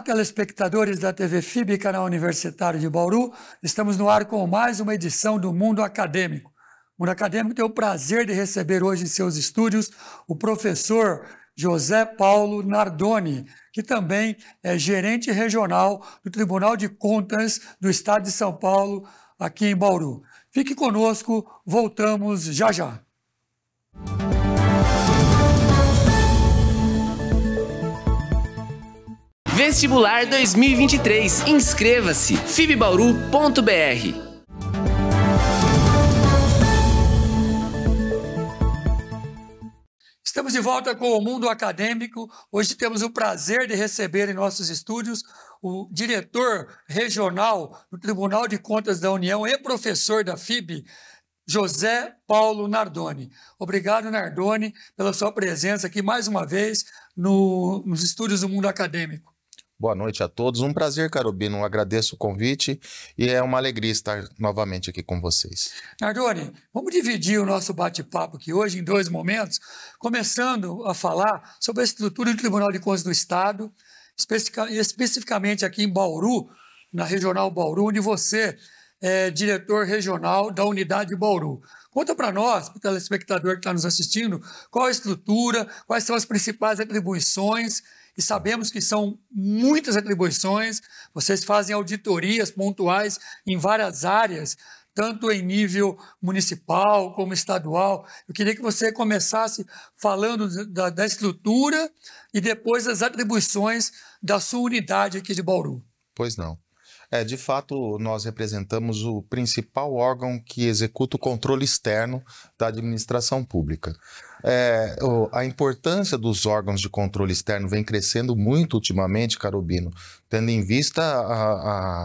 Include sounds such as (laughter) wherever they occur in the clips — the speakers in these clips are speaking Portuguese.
Olá, telespectadores da TV FIB, canal universitário de Bauru. Estamos no ar com mais uma edição do Mundo Acadêmico. O Mundo Acadêmico tem o prazer de receber hoje em seus estúdios o professor José Paulo Nardoni, que também é gerente regional do Tribunal de Contas do Estado de São Paulo, aqui em Bauru. Fique conosco, voltamos já já. Vestibular 2023. Inscreva-se fibbauru.br. Estamos de volta com o Mundo Acadêmico. Hoje temos o prazer de receber em nossos estúdios o diretor regional do Tribunal de Contas da União e professor da FIB, José Paulo Nardoni. Obrigado, Nardoni, pela sua presença aqui mais uma vez no, nos estúdios do Mundo Acadêmico. Boa noite a todos. Um prazer, Carobino. Agradeço o convite e é uma alegria estar novamente aqui com vocês. Nardoni, vamos dividir o nosso bate-papo aqui hoje em dois momentos, começando a falar sobre a estrutura do Tribunal de Contas do Estado, especificamente aqui em Bauru, na Regional Bauru, onde você é diretor regional da unidade Bauru. Conta para nós, para o telespectador que está nos assistindo, qual a estrutura, quais são as principais atribuições e sabemos que são muitas atribuições. Vocês fazem auditorias pontuais em várias áreas, tanto em nível municipal como estadual. Eu queria que você começasse falando da, da estrutura e depois das atribuições da sua unidade aqui de Bauru. Pois não. É, de fato, nós representamos o principal órgão que executa o controle externo da administração pública. É, a importância dos órgãos de controle externo vem crescendo muito ultimamente, Carobino, tendo em vista a,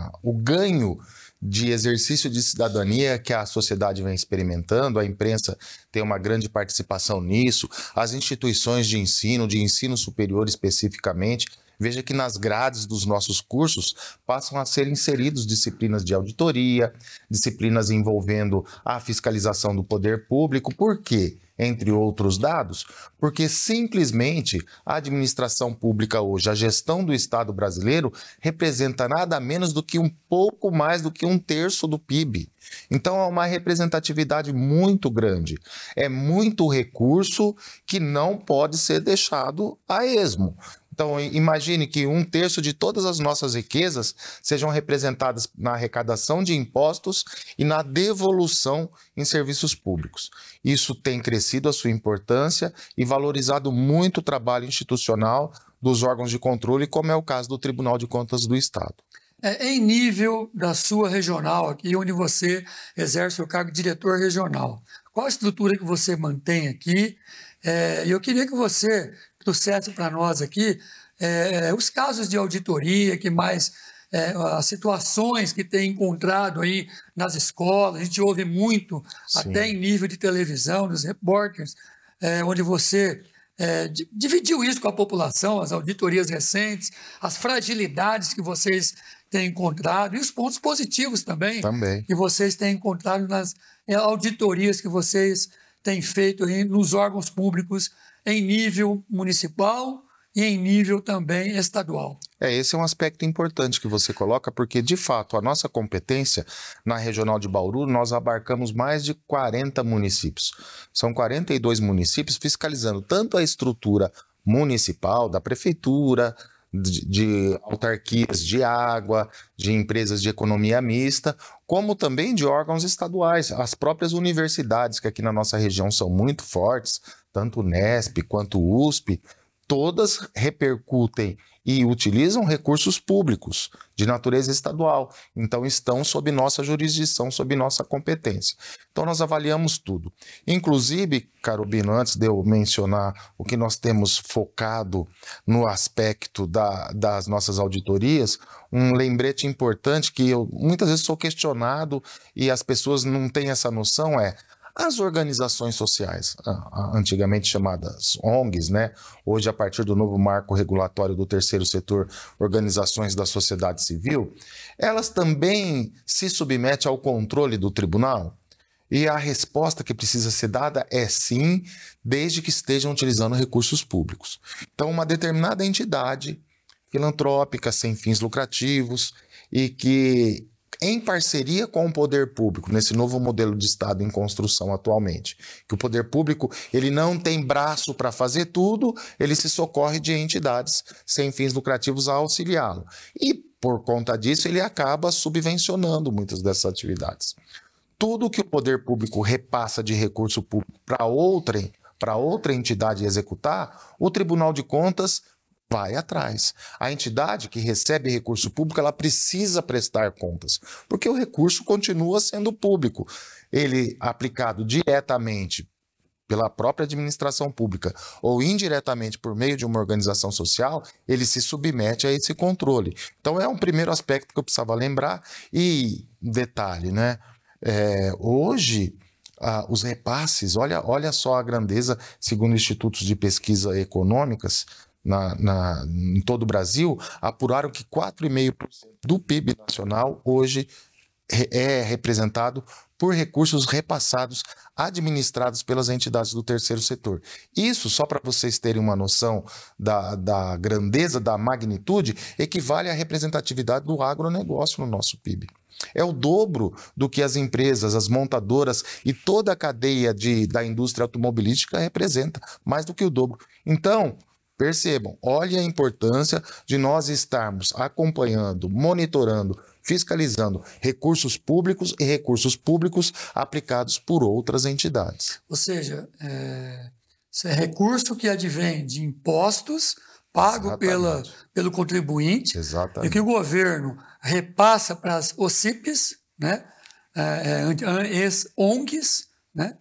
a, o ganho de exercício de cidadania que a sociedade vem experimentando, a imprensa tem uma grande participação nisso, as instituições de ensino, de ensino superior especificamente, Veja que nas grades dos nossos cursos passam a ser inseridos disciplinas de auditoria, disciplinas envolvendo a fiscalização do poder público. Por quê? entre outros dados, porque simplesmente a administração pública hoje, a gestão do Estado brasileiro, representa nada menos do que um pouco mais do que um terço do PIB. Então é uma representatividade muito grande. É muito recurso que não pode ser deixado a esmo. Então, imagine que um terço de todas as nossas riquezas sejam representadas na arrecadação de impostos e na devolução em serviços públicos. Isso tem crescido a sua importância e valorizado muito o trabalho institucional dos órgãos de controle, como é o caso do Tribunal de Contas do Estado. É, em nível da sua regional, aqui onde você exerce o cargo de diretor regional, qual a estrutura que você mantém aqui? É, eu queria que você do certo para nós aqui, é, é, os casos de auditoria que mais é, as situações que tem encontrado aí nas escolas, a gente ouve muito, Sim. até em nível de televisão, dos repórteres, é, onde você é, dividiu isso com a população, as auditorias recentes, as fragilidades que vocês têm encontrado e os pontos positivos também, também. que vocês têm encontrado nas é, auditorias que vocês têm feito aí nos órgãos públicos em nível municipal e em nível também estadual. É, esse é um aspecto importante que você coloca, porque de fato a nossa competência na Regional de Bauru, nós abarcamos mais de 40 municípios. São 42 municípios fiscalizando tanto a estrutura municipal, da prefeitura, de, de autarquias de água, de empresas de economia mista, como também de órgãos estaduais, as próprias universidades, que aqui na nossa região são muito fortes, tanto o NESP quanto o USP, todas repercutem e utilizam recursos públicos de natureza estadual, então estão sob nossa jurisdição, sob nossa competência. Então nós avaliamos tudo. Inclusive, Carolina, antes de eu mencionar o que nós temos focado no aspecto da, das nossas auditorias, um lembrete importante que eu muitas vezes sou questionado e as pessoas não têm essa noção é as organizações sociais, antigamente chamadas ONGs, né? hoje, a partir do novo marco regulatório do terceiro setor, organizações da sociedade civil, elas também se submetem ao controle do tribunal? E a resposta que precisa ser dada é sim, desde que estejam utilizando recursos públicos. Então, uma determinada entidade filantrópica, sem fins lucrativos, e que em parceria com o poder público, nesse novo modelo de Estado em construção atualmente, que o poder público ele não tem braço para fazer tudo, ele se socorre de entidades sem fins lucrativos a auxiliá-lo. E por conta disso, ele acaba subvencionando muitas dessas atividades. Tudo que o poder público repassa de recurso público para outra para outra entidade executar, o Tribunal de Contas vai atrás. A entidade que recebe recurso público, ela precisa prestar contas, porque o recurso continua sendo público. Ele aplicado diretamente pela própria administração pública ou indiretamente por meio de uma organização social, ele se submete a esse controle. Então é um primeiro aspecto que eu precisava lembrar e detalhe, né? É, hoje ah, os repasses, olha, olha só a grandeza, segundo institutos de pesquisa econômicas, na, na, em todo o Brasil, apuraram que 4,5% do PIB nacional hoje é representado por recursos repassados, administrados pelas entidades do terceiro setor. Isso, só para vocês terem uma noção da, da grandeza, da magnitude, equivale à representatividade do agronegócio no nosso PIB. É o dobro do que as empresas, as montadoras e toda a cadeia de, da indústria automobilística representa, mais do que o dobro. Então, Percebam, olhem a importância de nós estarmos acompanhando, monitorando, fiscalizando recursos públicos e recursos públicos aplicados por outras entidades. Ou seja, é, isso é recurso que advém de impostos pago pela, pelo contribuinte Exatamente. e que o governo repassa para as OCIPs, né? É, é, ex-ONGs, né?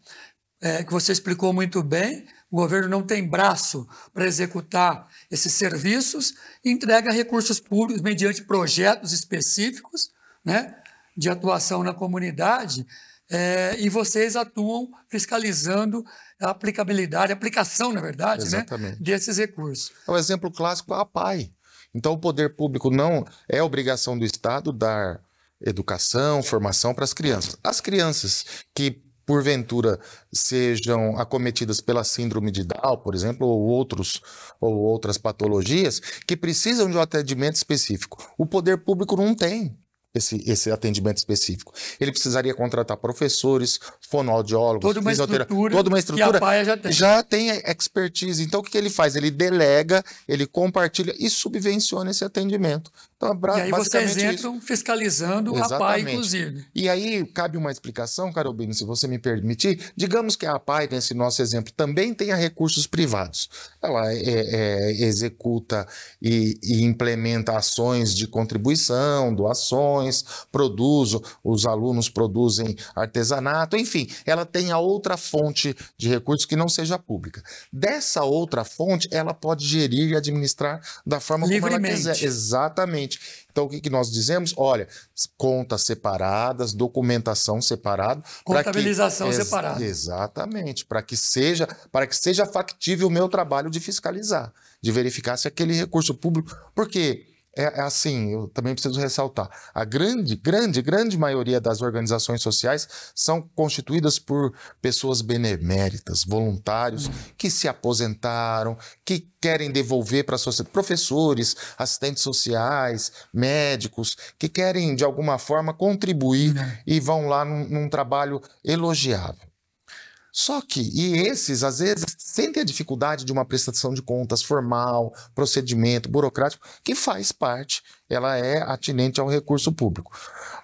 É, que você explicou muito bem, o governo não tem braço para executar esses serviços e entrega recursos públicos mediante projetos específicos né, de atuação na comunidade. É, e vocês atuam fiscalizando a aplicabilidade, a aplicação, na verdade, né, desses recursos. É um exemplo clássico a PAI. Então, o poder público não é obrigação do Estado dar educação, formação para as crianças. As crianças que porventura sejam acometidas pela síndrome de Down, por exemplo, ou outros ou outras patologias que precisam de um atendimento específico. O poder público não tem. Esse, esse atendimento específico. Ele precisaria contratar professores, fonoaudiólogos, toda uma estrutura, toda uma estrutura que já tem. já tem expertise. Então, o que ele faz? Ele delega, ele compartilha e subvenciona esse atendimento. Então, e aí vocês entram isso. fiscalizando Exatamente. a PAI, inclusive. E aí cabe uma explicação, Carolina, se você me permitir. Digamos que a PAI, nesse nosso exemplo, também tenha recursos privados. Ela é, é, executa e, e, implementa ações de contribuição, doações, produz, os alunos produzem artesanato, enfim, ela tem a outra fonte de recursos que não seja pública. Dessa outra fonte, ela pode gerir e administrar da forma Livremente. como ela quiser. Exatamente. Então, o que, que nós dizemos? Olha, contas separadas, documentação separada. Contabilização que, separada. Exatamente, para que, seja, que seja factível o meu trabalho de fiscalizar, de verificar se aquele recurso público. Porque é, é assim, eu também preciso ressaltar. A grande, grande, grande maioria das organizações sociais são constituídas por pessoas beneméritas, voluntários que se aposentaram, que querem devolver para a sociedade, professores, assistentes sociais, médicos, que querem de alguma forma contribuir né. e vão lá num, num trabalho elogiável. Só que, e esses, às vezes, sentem a dificuldade de uma prestação de contas formal, procedimento burocrático, que faz parte ela é atinente ao recurso público.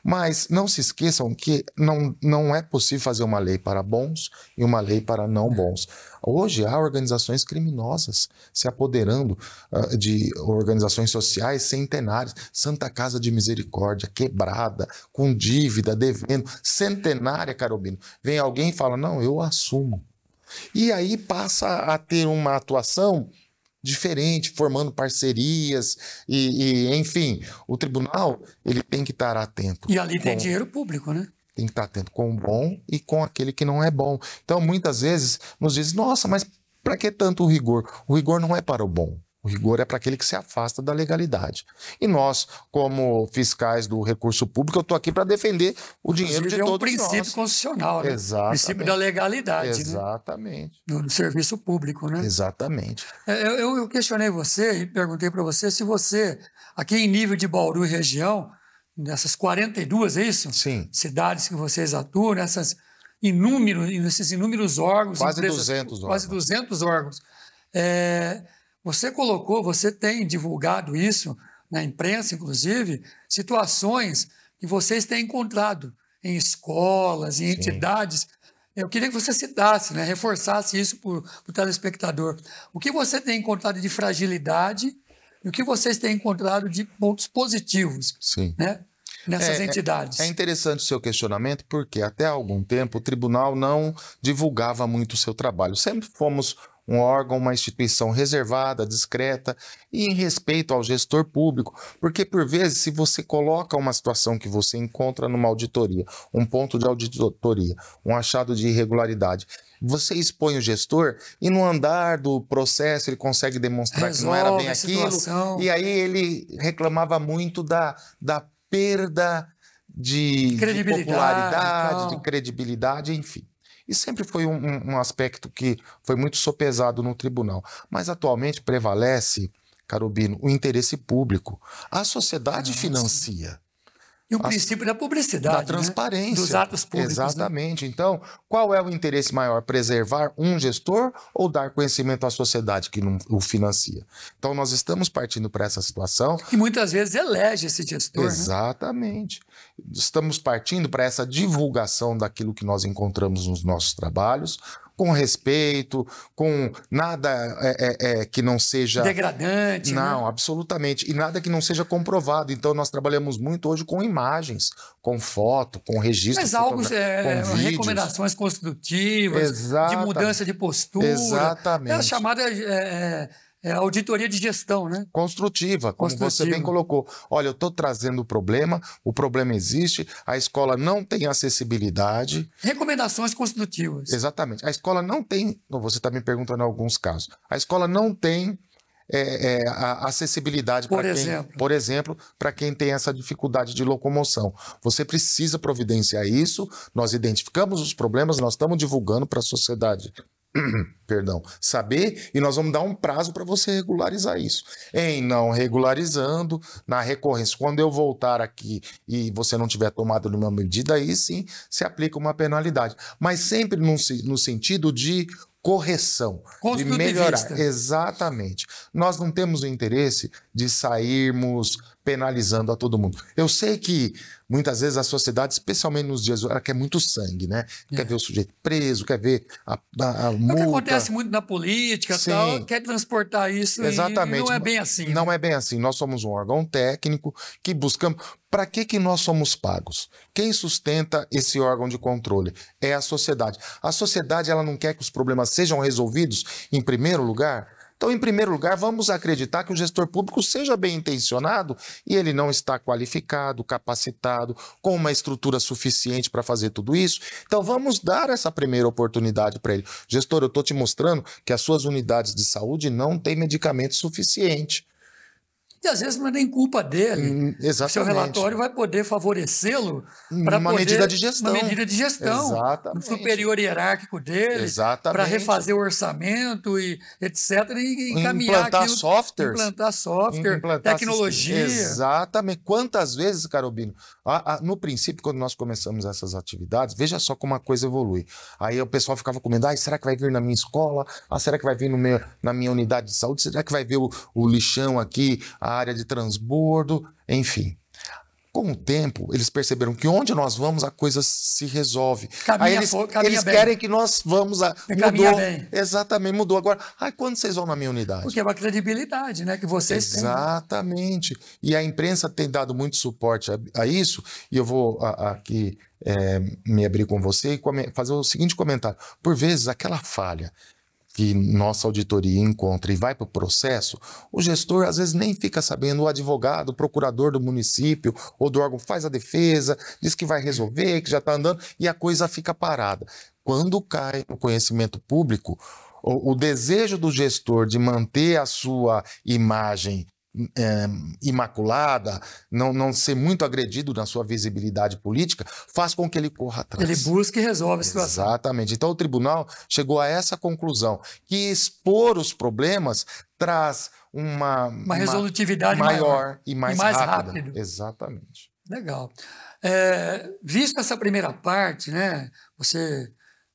Mas não se esqueçam que não, não é possível fazer uma lei para bons e uma lei para não bons. Hoje há organizações criminosas se apoderando uh, de organizações sociais centenárias. Santa Casa de Misericórdia, quebrada, com dívida, devendo, centenária, Carobino. Vem alguém e fala: não, eu assumo. E aí passa a ter uma atuação diferente, formando parcerias e, e, enfim, o tribunal ele tem que estar atento. E ali com, tem dinheiro público, né? Tem que estar atento com o bom e com aquele que não é bom. Então, muitas vezes nos diz: nossa, mas para que tanto rigor? O rigor não é para o bom. O rigor é para aquele que se afasta da legalidade. E nós, como fiscais do recurso público, eu estou aqui para defender o dinheiro Inclusive, de é todos nós. É um princípio nós. constitucional, né? Exatamente. O princípio da legalidade. Né? Exatamente. Né? No, no, serviço público, né? Exatamente. É, eu, eu questionei você e perguntei para você se você, aqui em nível de Bauru e região, nessas 42, é isso? Sim. Cidades que vocês atuam, nessas inúmeros, nesses inúmeros órgãos. Quase empresas, 200 órgãos. Quase 200 órgãos. É você colocou, você tem divulgado isso na imprensa, inclusive, situações que vocês têm encontrado em escolas, em Sim. entidades. Eu queria que você citasse, né, reforçasse isso para o telespectador. O que você tem encontrado de fragilidade e o que vocês têm encontrado de pontos positivos Sim. Né, nessas é, é entidades? É, é interessante o seu questionamento, porque até algum tempo o tribunal não divulgava muito o seu trabalho. Sempre fomos um órgão, uma instituição reservada, discreta e em respeito ao gestor público, porque por vezes se você coloca uma situação que você encontra numa auditoria, um ponto de auditoria, um achado de irregularidade, você expõe o gestor e no andar do processo ele consegue demonstrar Resolve que não era bem aquilo. E aí ele reclamava muito da, da perda de, de popularidade, então. de credibilidade, enfim. E sempre foi um, um, aspecto que foi muito sopesado no tribunal. Mas atualmente prevalece, Carobino, o interesse público. A sociedade ah, financia. E o As... princípio da publicidade. Da né? transparência. Né? Dos atos públicos. Né? Exatamente. Né? Então, qual é o interesse maior? Preservar um gestor ou dar conhecimento à sociedade que não o financia? Então, nós estamos partindo para essa situação. E muitas vezes elege esse gestor. Né? Exatamente. Né? Estamos partindo para essa divulgação daquilo que nós encontramos nos nossos trabalhos, com respeito, com nada é, é, é, que não seja. Degradante. Não, né? absolutamente. E nada que não seja comprovado. Então, nós trabalhamos muito hoje com imagens, com foto, com registro. Mas algo, é, com eh, recomendações construtivas, Exatamente. de mudança de postura. É Exatamente. É chamada eh, é, auditoria de gestão, né? Construtiva, como Construtiva. você bem colocou. Olha, eu estou trazendo o problema, o problema existe, a escola não tem acessibilidade. Recomendações construtivas. Exatamente. A escola não tem, você está me perguntando alguns casos, a escola não tem é, é, a acessibilidade para quem, por exemplo, para quem tem essa dificuldade de locomoção. Você precisa providenciar isso. Nós identificamos os problemas, nós estamos divulgando para a sociedade (clears throat) perdão, saber e nós vamos dar um prazo para você regularizar isso. Em não regularizando, na recorrência, quando eu voltar aqui e você não tiver tomado nenhuma medida, aí sim se aplica uma penalidade. Mas sempre no, no sentido de correção, de melhorar. Exatamente. Nós não temos o interesse de sairmos penalizando a todo mundo. Eu sei que muitas vezes a sociedade, especialmente nos dias, ela quer muito sangue, né? É. Quer ver o sujeito preso, quer ver a, a, a multa. É o que acontece muito na política, Sim. tal, quer transportar isso Exatamente. não é bem assim. Não né? é bem assim. Nós somos um órgão técnico que buscamos. Para que, que nós somos pagos? Quem sustenta esse órgão de controle? É a sociedade. A sociedade ela não quer que os problemas sejam resolvidos em primeiro lugar então, em primeiro lugar, vamos acreditar que o gestor público seja bem intencionado e ele não está qualificado, capacitado, com uma estrutura suficiente para fazer tudo isso. Então, vamos dar essa primeira oportunidade para ele. Gestor, eu estou te mostrando que as suas unidades de saúde não têm medicamento suficiente e às vezes não é nem culpa dele. Hum, exatamente. Seu relatório vai poder favorecê-lo para uma poder, medida de gestão. Uma medida de gestão. Exatamente. Um superior hierárquico dele. Exatamente. Para refazer o orçamento e etc. E encaminhar implantar aquilo, softwares. Implantar software, implantar tecnologia. Sistema. Exatamente. Quantas vezes, Carobino? No princípio, quando nós começamos essas atividades, veja só como a coisa evolui. Aí o pessoal ficava comendo, ah, será que vai vir na minha escola? Ah, será que vai vir no meu, na minha unidade de saúde? Será que vai ver o, o lixão aqui? A área de transbordo, enfim. Com o tempo, eles perceberam que onde nós vamos, a coisa se resolve. Caminha, aí eles, eles querem que nós vamos a. Caminha mudou. Bem. Exatamente, mudou. Agora, aí quando vocês vão na minha unidade? Porque é uma credibilidade, né? Que vocês Exatamente. Têm. E a imprensa tem dado muito suporte a, a isso, e eu vou aqui é, me abrir com você e fazer o seguinte comentário. Por vezes, aquela falha que nossa auditoria encontra e vai para o processo, o gestor às vezes nem fica sabendo, o advogado, o procurador do município ou do órgão faz a defesa, diz que vai resolver, que já está andando e a coisa fica parada. Quando cai no conhecimento público, o, o desejo do gestor de manter a sua imagem é, imaculada, não, não ser muito agredido na sua visibilidade política, faz com que ele corra atrás. Ele busca e resolve a situação. Exatamente. Então o tribunal chegou a essa conclusão, que expor os problemas traz uma, uma resolutividade uma maior, maior, e mais, e mais rápida. rápido. Exatamente. Legal. É, visto essa primeira parte, né, você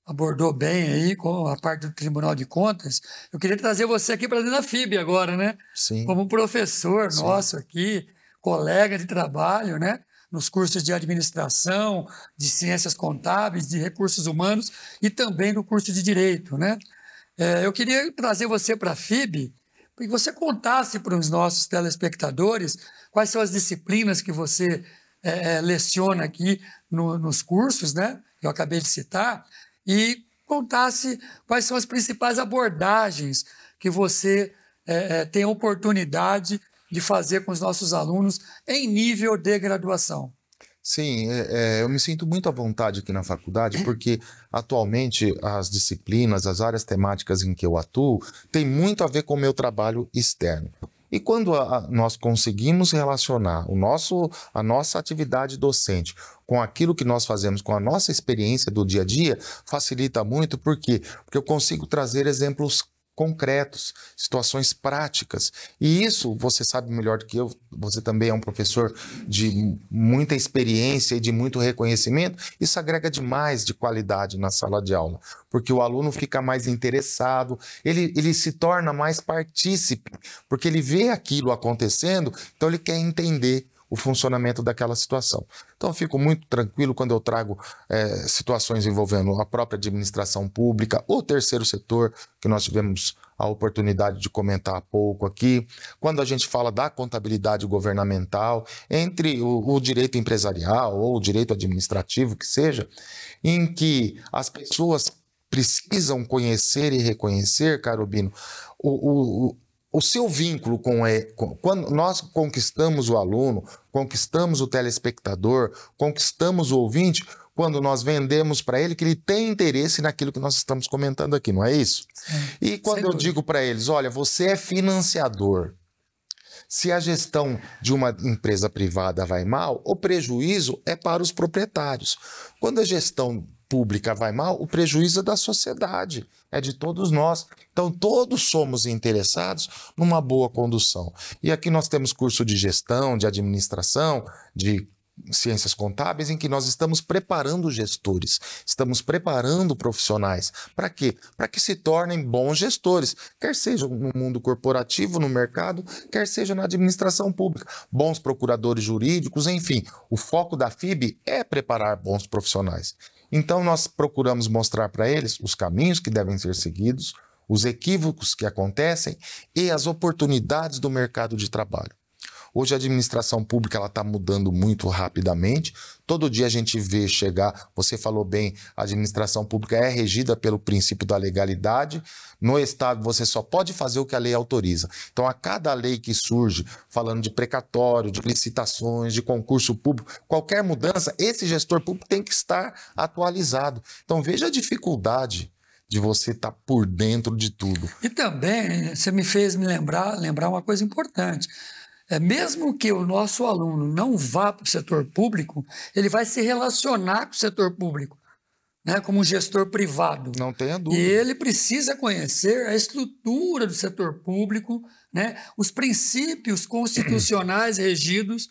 abordou bem aí com a parte do Tribunal de Contas. Eu queria trazer você aqui para dentro da FIB agora, né? Sim. Como professor Sim. nosso aqui, colega de trabalho, né? Nos cursos de administração, de ciências contábeis, de recursos humanos e também no curso de direito, né? É, eu queria trazer você para a FIB para que você contasse para os nossos telespectadores quais são as disciplinas que você é, é leciona aqui no, nos cursos, né? Que eu acabei de citar, e contasse quais são as principais abordagens que você é, é, tem a oportunidade de fazer com os nossos alunos em nível de graduação. Sim, é, é, eu me sinto muito à vontade aqui na faculdade, porque atualmente as disciplinas, as áreas temáticas em que eu atuo, tem muito a ver com o meu trabalho externo. E quando a, a, nós conseguimos relacionar o nosso, a nossa atividade docente com aquilo que nós fazemos, com a nossa experiência do dia a dia, facilita muito, por quê? Porque eu consigo trazer exemplos concretos, situações práticas. E isso você sabe melhor do que eu, você também é um professor de muita experiência e de muito reconhecimento. Isso agrega demais de qualidade na sala de aula, porque o aluno fica mais interessado, ele, ele se torna mais partícipe, porque ele vê aquilo acontecendo, então ele quer entender o funcionamento daquela situação. Então, fico muito tranquilo quando eu trago é, situações envolvendo a própria administração pública, o terceiro setor, que nós tivemos a oportunidade de comentar há pouco aqui, quando a gente fala da contabilidade governamental, entre o, o, direito empresarial ou o direito administrativo, que seja, em que as pessoas precisam conhecer e reconhecer, Carobino, o, o, o seu vínculo com, é, quando nós conquistamos o aluno, conquistamos o telespectador, conquistamos o ouvinte, quando nós vendemos para ele que ele tem interesse naquilo que nós estamos comentando aqui, não é isso? e quando eu dúvida. digo para eles, olha, você é financiador. Se a gestão de uma empresa privada vai mal, o prejuízo é para os proprietários. Quando a gestão pública vai mal, o prejuízo é da sociedade, é de todos nós. Então, todos somos interessados numa boa condução. E aqui nós temos curso de gestão, de administração, de ciências contábeis em que nós estamos preparando gestores, estamos preparando profissionais. Para quê? Para que se tornem bons gestores, quer seja no mundo corporativo, no mercado, quer seja na administração pública, bons procuradores jurídicos, enfim. O foco da FIB é preparar bons profissionais. Então, nós procuramos mostrar para eles os caminhos que devem ser seguidos, os equívocos que acontecem e as oportunidades do mercado de trabalho. Hoje a administração pública ela está mudando muito rapidamente. Todo dia a gente vê chegar, você falou bem, a administração pública é regida pelo princípio da legalidade. No Estado você só pode fazer o que a lei autoriza. Então, a cada lei que surge, falando de precatório, de licitações, de concurso público, qualquer mudança, esse gestor público tem que estar atualizado. Então, veja a dificuldade de você estar tá por dentro de tudo. E também você me fez me lembrar, lembrar uma coisa importante. É, mesmo que o nosso aluno não vá para o setor público, ele vai se relacionar com o setor público, né, como um gestor privado. Não tenha dúvida. E ele precisa conhecer a estrutura do setor público, né, os princípios constitucionais regidos.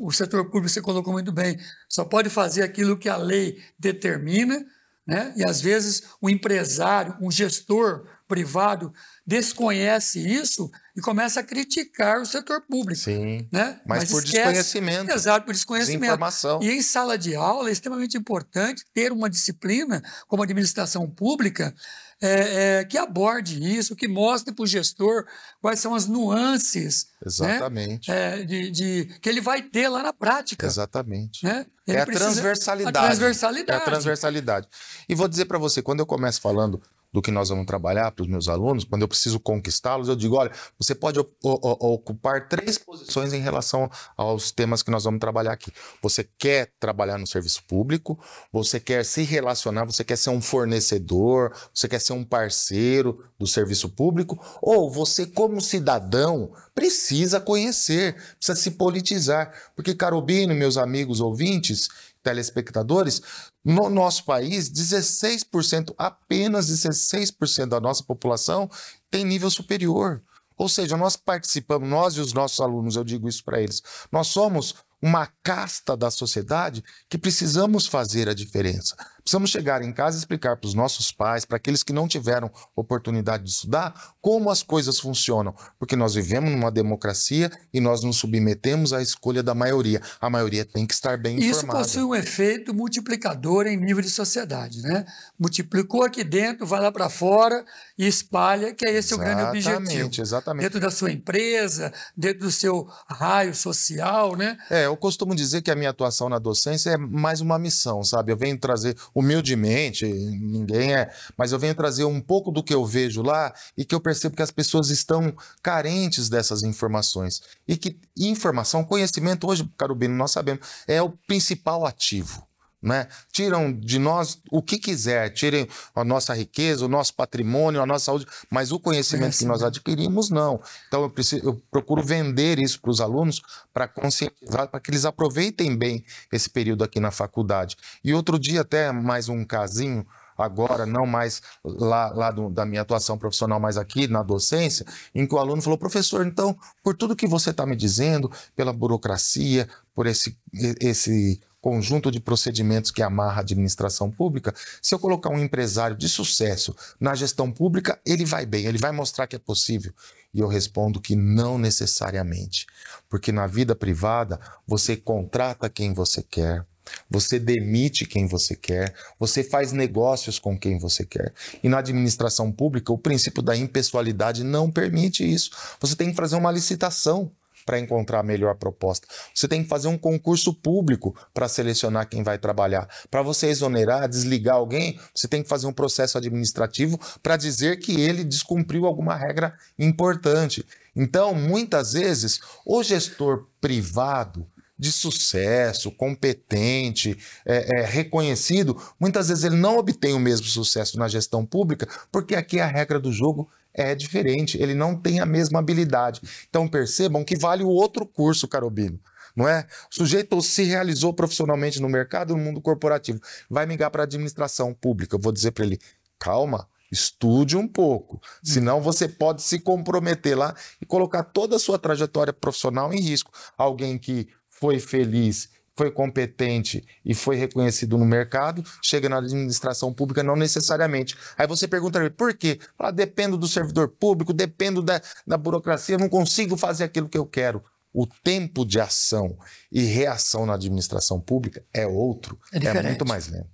O setor público você colocou muito bem, só pode fazer aquilo que a lei determina, né? E às vezes o empresário, um gestor privado desconhece isso e começa a criticar o setor público. Sim, né? mas, mas por esquece, desconhecimento. Exato, por desconhecimento. Desinformação. E em sala de aula é extremamente importante ter uma disciplina como administração pública é, é, que aborde isso, que mostre para o gestor quais são as nuances. Né? Exatamente. Né? É, de, de, que ele vai ter lá na prática. Exatamente. Né? É a transversalidade. A transversalidade. É a transversalidade. E vou dizer para você, quando eu começo falando do que nós vamos trabalhar para os meus alunos, quando eu preciso conquistá-los, eu digo: olha, você pode ocupar três posições em relação aos temas que nós vamos trabalhar aqui. Você quer trabalhar no serviço público, você quer se relacionar, você quer ser um fornecedor, você quer ser um parceiro do serviço público, ou você, como cidadão, precisa conhecer, precisa se politizar. Porque, Carobino, meus amigos ouvintes, telespectadores, no nosso país, 16%, apenas 16% da nossa população tem nível superior. Ou seja, nós participamos, nós e os nossos alunos, eu digo isso para eles, nós somos uma casta da sociedade que precisamos fazer a diferença. Precisamos chegar em casa e explicar para os nossos pais, para aqueles que não tiveram oportunidade de estudar, como as coisas funcionam, porque nós vivemos numa democracia e nós nos submetemos à escolha da maioria. A maioria tem que estar bem Isso informada. Isso possui um efeito multiplicador em nível de sociedade, né? Multiplicou aqui dentro, vai lá para fora e espalha, que é esse exatamente, o grande objetivo. Exatamente. Dentro da sua empresa, dentro do seu raio social, né? É, eu costumo dizer que a minha atuação na docência é mais uma missão, sabe? Eu venho trazer humildemente, ninguém é, mas eu venho trazer um pouco do que eu vejo lá e que eu percebo que as pessoas estão carentes dessas informações. E que informação, conhecimento, hoje, Carubino, nós sabemos, é o principal ativo. Né? Tiram de nós o que quiser, tirem a nossa riqueza, o nosso patrimônio, a nossa saúde, mas o conhecimento que nós adquirimos, não. Então eu, preciso, eu procuro vender isso para os alunos para conscientizar, para que eles aproveitem bem esse período aqui na faculdade. E outro dia, até mais um casinho, agora, não mais lá, lá do, da minha atuação profissional, mas aqui na docência, em que o aluno falou, professor, então, por tudo que você está me dizendo, pela burocracia, por esse, esse conjunto de procedimentos que amarra a administração pública, se eu colocar um empresário de sucesso na gestão pública, ele vai bem, ele vai mostrar que é possível. E eu respondo que não necessariamente, porque na vida privada você contrata quem você quer, você demite quem você quer, você faz negócios com quem você quer. E na administração pública, o princípio da impessoalidade não permite isso. Você tem que fazer uma licitação para encontrar a melhor proposta. Você tem que fazer um concurso público para selecionar quem vai trabalhar. Para você exonerar, desligar alguém, você tem que fazer um processo administrativo para dizer que ele descumpriu alguma regra importante. Então, muitas vezes, o gestor privado de sucesso, competente, é, é, reconhecido, muitas vezes ele não obtém o mesmo sucesso na gestão pública, porque aqui é a regra do jogo é diferente, ele não tem a mesma habilidade. Então percebam que vale o outro curso, Carobino. Não é? O sujeito se realizou profissionalmente no mercado, no mundo corporativo, vai migrar para a administração pública. Eu vou dizer para ele: calma, Estude um pouco, hum. senão você pode se comprometer lá e colocar toda a sua trajetória profissional em risco. Alguém que foi feliz foi competente e foi reconhecido no mercado, chega na administração pública, não necessariamente. Aí você pergunta por quê? Fala, dependo do servidor público, dependo da, da burocracia, não consigo fazer aquilo que eu quero. O tempo de ação e reação na administração pública é outro, é, é muito mais lento.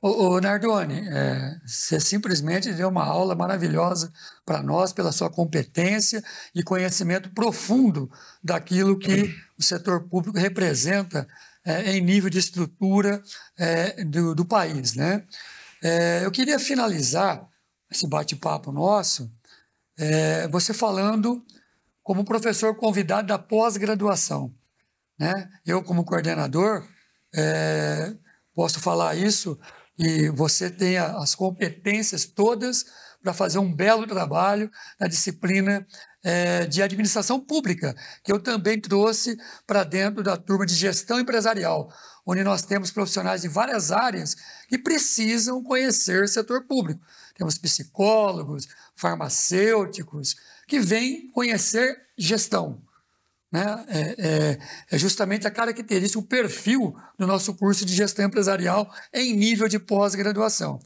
o ô Nardone, é, você simplesmente deu uma aula maravilhosa para nós pela sua competência e conhecimento profundo daquilo que o setor público representa é, em nível de estrutura é, do, do, país. Né? É, eu queria finalizar esse bate-papo nosso, é, você falando como professor convidado da pós-graduação. Né? Eu, como coordenador, é, posso falar isso e você tem as competências todas para fazer um belo trabalho na disciplina é, de administração pública, que eu também trouxe para dentro da turma de gestão empresarial, onde nós temos profissionais de várias áreas que precisam conhecer o setor público. Temos psicólogos, farmacêuticos, que vêm conhecer gestão. Né? É, é, é, justamente a característica, o perfil do nosso curso de gestão empresarial em nível de pós-graduação.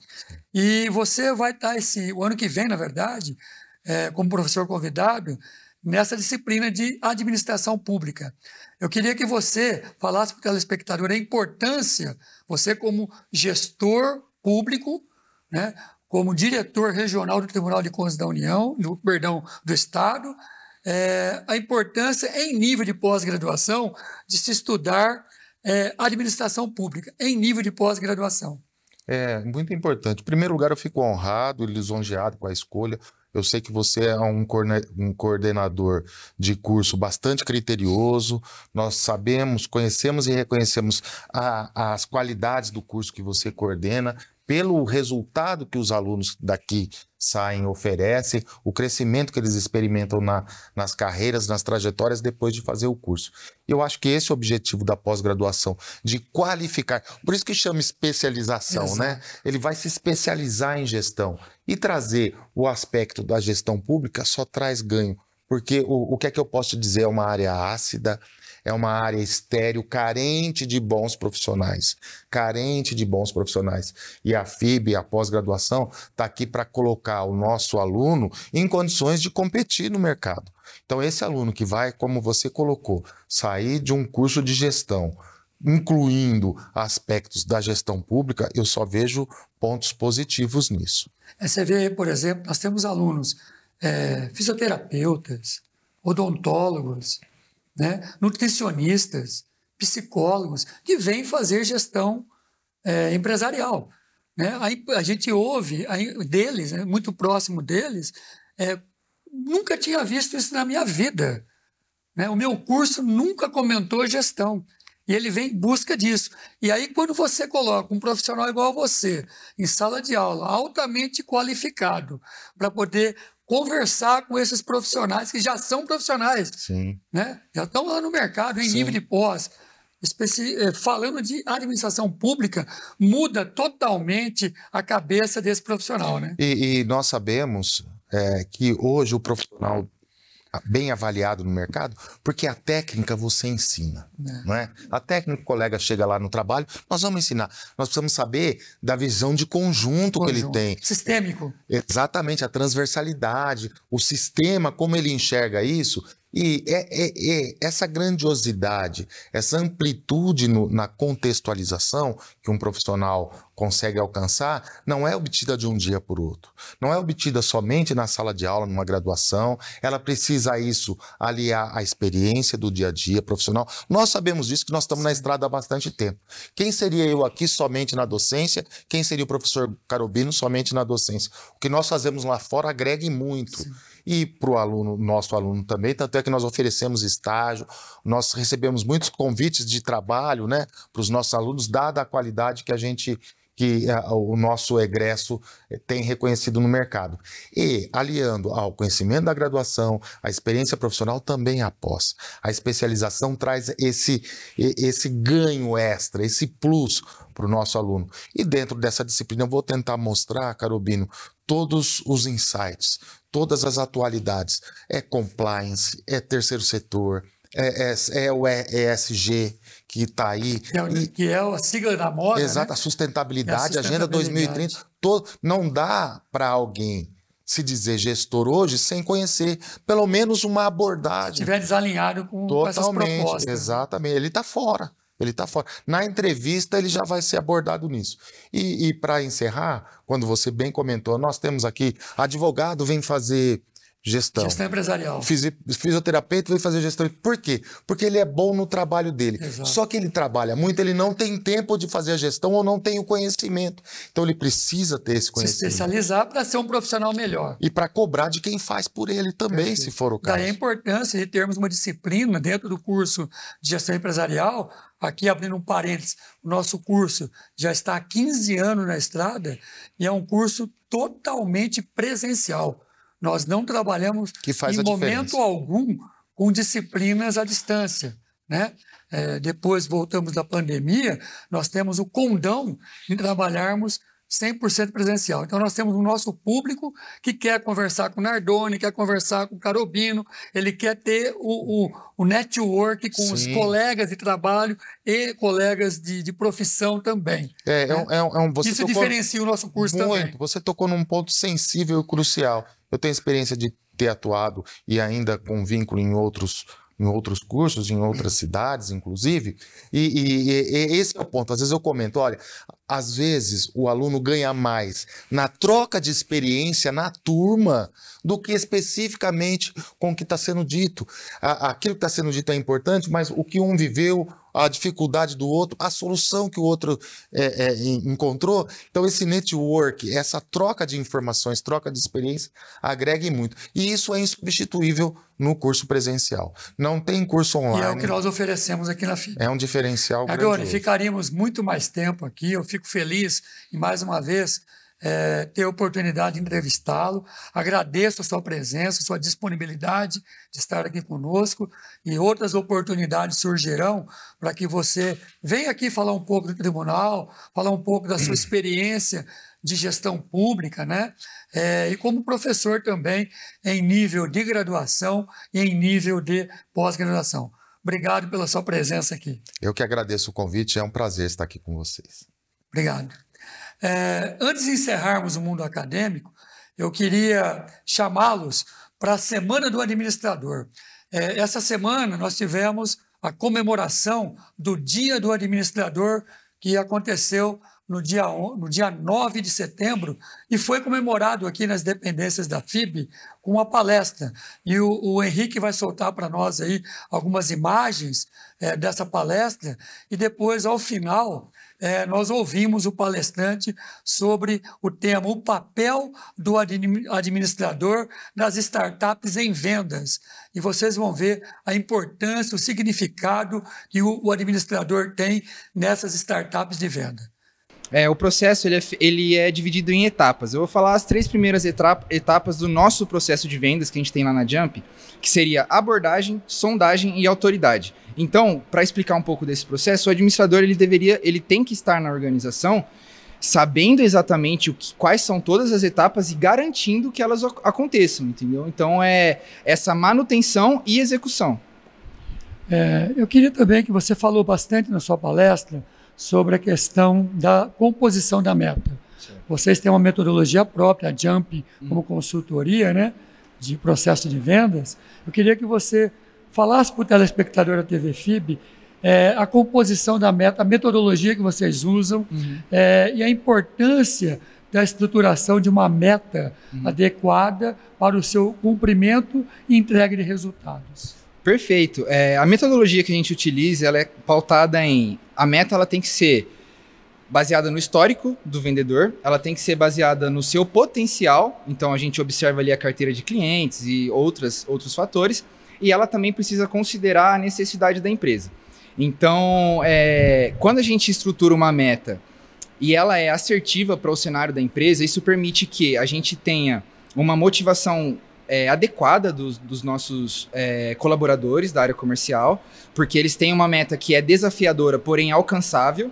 E você vai estar esse o ano que vem, na verdade, é, como professor convidado, nessa disciplina de administração pública. Eu queria que você falasse para o telespectador a importância, você como gestor público, né, como diretor regional do Tribunal de Contas da União, do, perdão, do Estado, é, a importância em nível de pós-graduação de se estudar é, administração pública, em nível de pós-graduação. É, muito importante. Em primeiro lugar, eu fico honrado e lisonjeado com a escolha. Eu sei que você é um, um, coordenador de curso bastante criterioso. Nós sabemos, conhecemos e reconhecemos a, as qualidades do curso que você coordena pelo resultado que os alunos daqui saem, oferecem, o crescimento que eles experimentam na, nas carreiras, nas trajetórias depois de fazer o curso. Eu acho que esse é o objetivo da pós-graduação, de qualificar. Por isso que chama especialização, né? Exato. né? Ele vai se especializar em gestão e trazer o aspecto da gestão pública só traz ganho. Porque o, o que é que eu posso te dizer? É uma área ácida, é uma área estéril, carente de bons profissionais, carente de bons profissionais. E a FIB, a pós-graduação, está aqui para colocar o nosso aluno em condições de competir no mercado. Então, esse aluno que vai, como você colocou, sair de um curso de gestão, incluindo aspectos da gestão pública, eu só vejo pontos positivos nisso. É, você vê, por exemplo, nós temos alunos é, fisioterapeutas, odontólogos, né? nutricionistas, psicólogos, que vêm fazer gestão é, empresarial. Né? A, a gente ouve a, deles, né? muito próximo deles, é, nunca tinha visto isso na minha vida. Né? O meu curso nunca comentou gestão. E ele vem em busca disso. E aí, quando você coloca um profissional igual a você em sala de aula, altamente qualificado, para poder conversar com esses profissionais que já são profissionais, Sim. né? Já estão lá no mercado em Sim. nível de pós. Eh, falando de administração pública, muda totalmente a cabeça desse profissional, né? E, e nós sabemos é, que hoje o profissional bem avaliado no mercado, porque a técnica você ensina, é. não é? A técnica, o colega chega lá no trabalho, nós vamos ensinar. Nós precisamos saber da visão de conjunto, conjunto. que ele tem. Sistêmico. Exatamente, a transversalidade, o sistema, como ele enxerga isso, e é, é, é essa grandiosidade, essa amplitude no, na contextualização que um profissional consegue alcançar, não é obtida de um dia o outro. Não é obtida somente na sala de aula, numa graduação. Ela precisa isso aliar a experiência do dia a dia profissional. Nós sabemos disso, que nós estamos na estrada há bastante tempo. Quem seria eu aqui somente na docência? Quem seria o professor Carobino somente na docência? O que nós fazemos lá fora agrega muito. Sim e para o aluno, nosso aluno também. Tanto é que nós oferecemos estágio, nós recebemos muitos convites de trabalho né, para os nossos alunos, dada a qualidade que a gente que eh, o nosso egresso eh, tem reconhecido no mercado. E, aliando ao conhecimento da graduação, a experiência profissional também após. A especialização traz esse, esse ganho extra, esse plus para o nosso aluno. E dentro dessa disciplina, eu vou tentar mostrar, Carobino, todos os insights, todas as atualidades. É compliance, é terceiro setor, é, é, é o ESG que está aí. Que é, e, que é a sigla da moda. Né? Exato, né? a, sustentabilidade, é a sustentabilidade, Agenda 2030. Todo, não dá para alguém se dizer gestor hoje sem conhecer pelo menos uma abordagem. Se estiver desalinhado com, Totalmente, com essas propostas. Exatamente, ele está fora. Ele está fora. Na entrevista, ele já vai ser abordado nisso. E, e para encerrar, quando você bem comentou, nós temos aqui advogado vem fazer gestão. Gestão empresarial. Fisioterapeuta vem fazer gestão. Por quê? Porque ele é bom no trabalho dele. Exato. Só que ele trabalha muito, ele não tem tempo de fazer a gestão ou não tem o conhecimento. Então ele precisa ter esse conhecimento. Se especializar para ser um profissional melhor. E para cobrar de quem faz por ele também, Perfeito. se for o caso. Daí a importância de termos uma disciplina dentro do curso de gestão empresarial Aqui, abrindo um parênteses, o nosso curso já está há 15 anos na estrada e é um curso totalmente presencial. Nós não trabalhamos em momento diferença. algum com disciplinas à distância. Né? É, depois voltamos da pandemia, nós temos o condão em trabalharmos 100% presencial. Então, nós temos o nosso público que quer conversar com o Nardoni, quer conversar com o Carobino, ele quer ter o, o, o network com Sim. os colegas de trabalho e colegas de, de profissão também. É, é né? é, um, é um, Isso diferencia o nosso curso muito, também. Você tocou num ponto sensível e crucial. Eu tenho experiência de ter atuado e ainda com vínculo em outros em outros cursos, em outras cidades, inclusive. E, e, e, esse é o ponto. Às vezes eu comento: olha, às vezes o aluno ganha mais na troca de experiência na turma do que especificamente com o que está sendo dito. Aquilo que está sendo dito é importante, mas o que um viveu, a dificuldade do outro, a solução que o outro é, é, encontrou. Então, esse network, essa troca de informações, troca de experiência, agregue muito. E isso é insubstituível no curso presencial. Não tem curso online. E é o que nós oferecemos aqui na FIB. É um diferencial Agora, grandioso. ficaríamos muito mais tempo aqui. Eu fico feliz e mais uma vez é, ter a oportunidade de entrevistá-lo. Agradeço a sua presença, a sua disponibilidade de estar aqui conosco e outras oportunidades surgirão para que você venha aqui falar um pouco do tribunal, falar um pouco da sua uhum. experiência de gestão pública, né? É, e como professor também em nível de graduação e em nível de pós-graduação. Obrigado pela sua presença aqui. Eu que agradeço o convite, é um prazer estar aqui com vocês. Obrigado. É, antes de encerrarmos o mundo acadêmico, eu queria chamá-los para a Semana do Administrador. É, essa semana nós tivemos a comemoração do Dia do Administrador, que aconteceu no dia, no dia 9 de setembro e foi comemorado aqui nas dependências da FIB com uma palestra. E o, o Henrique vai soltar para nós aí algumas imagens é, dessa palestra e depois, ao final, é, nós ouvimos o palestrante sobre o tema O papel do administrador nas startups em vendas. E vocês vão ver a importância, o significado que o administrador tem nessas startups de venda. É, o processo ele é, ele é, dividido em etapas. Eu vou falar as três primeiras etapas do nosso processo de vendas que a gente tem lá na Jump, que seria abordagem, sondagem e autoridade. Então, para explicar um pouco desse processo, o administrador ele deveria, ele tem que estar na organização sabendo exatamente o que, quais são todas as etapas e garantindo que elas aconteçam, entendeu? Então é essa manutenção e execução. É, eu queria também que você falou bastante na sua palestra sobre a questão da composição da meta. Certo. Vocês têm uma metodologia própria, a Jump, hum. como consultoria, né, de processo de vendas. Eu queria que você falasse para o telespectador da TV FIB é, a composição da meta, a metodologia que vocês usam uhum. é, e a importância da estruturação de uma meta uhum. adequada para o seu cumprimento e entrega de resultados. Perfeito. É, a metodologia que a gente utiliza ela é pautada em a meta ela tem que ser baseada no histórico do vendedor, ela tem que ser baseada no seu potencial, então a gente observa ali a carteira de clientes e outras, outros fatores, e ela também precisa considerar a necessidade da empresa. Então, é, quando a gente estrutura uma meta e ela é assertiva para o cenário da empresa, isso permite que a gente tenha uma motivação é, adequada dos, dos nossos é, colaboradores da área comercial, porque eles têm uma meta que é desafiadora, porém alcançável.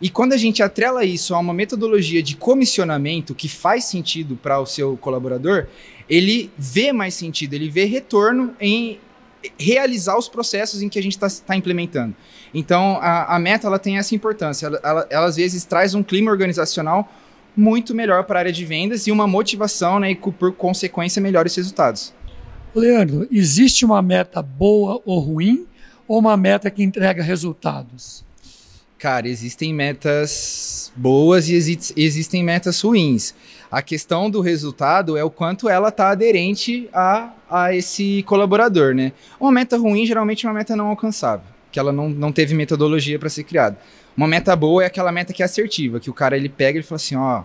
E quando a gente atrela isso a uma metodologia de comissionamento que faz sentido para o seu colaborador, ele vê mais sentido, ele vê retorno em realizar os processos em que a gente está tá implementando. Então, a, a, meta ela tem essa importância. Ela, ela, ela, às vezes, traz um clima organizacional muito melhor para a área de vendas e uma motivação, né? E por consequência, melhores resultados. Leandro, existe uma meta boa ou ruim ou uma meta que entrega resultados? Cara, existem metas boas e exi existem metas ruins. A questão do resultado é o quanto ela está aderente a, a esse colaborador, né? Uma meta ruim geralmente é uma meta não alcançável, que ela não, não teve metodologia para ser criada. Uma meta boa é aquela meta que é assertiva, que o cara ele pega e fala assim, ó, oh,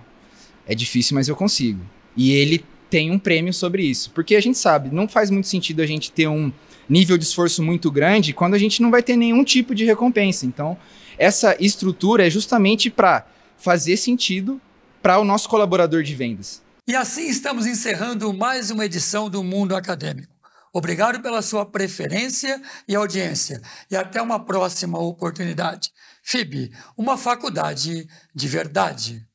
é difícil, mas eu consigo. E ele tem um prêmio sobre isso. Porque a gente sabe, não faz muito sentido a gente ter um nível de esforço muito grande quando a gente não vai ter nenhum tipo de recompensa. Então, essa estrutura é justamente para fazer sentido para o nosso colaborador de vendas. E assim estamos encerrando mais uma edição do Mundo Acadêmico. Obrigado pela sua preferência e audiência. E até uma próxima oportunidade. FIB, uma faculdade de verdade.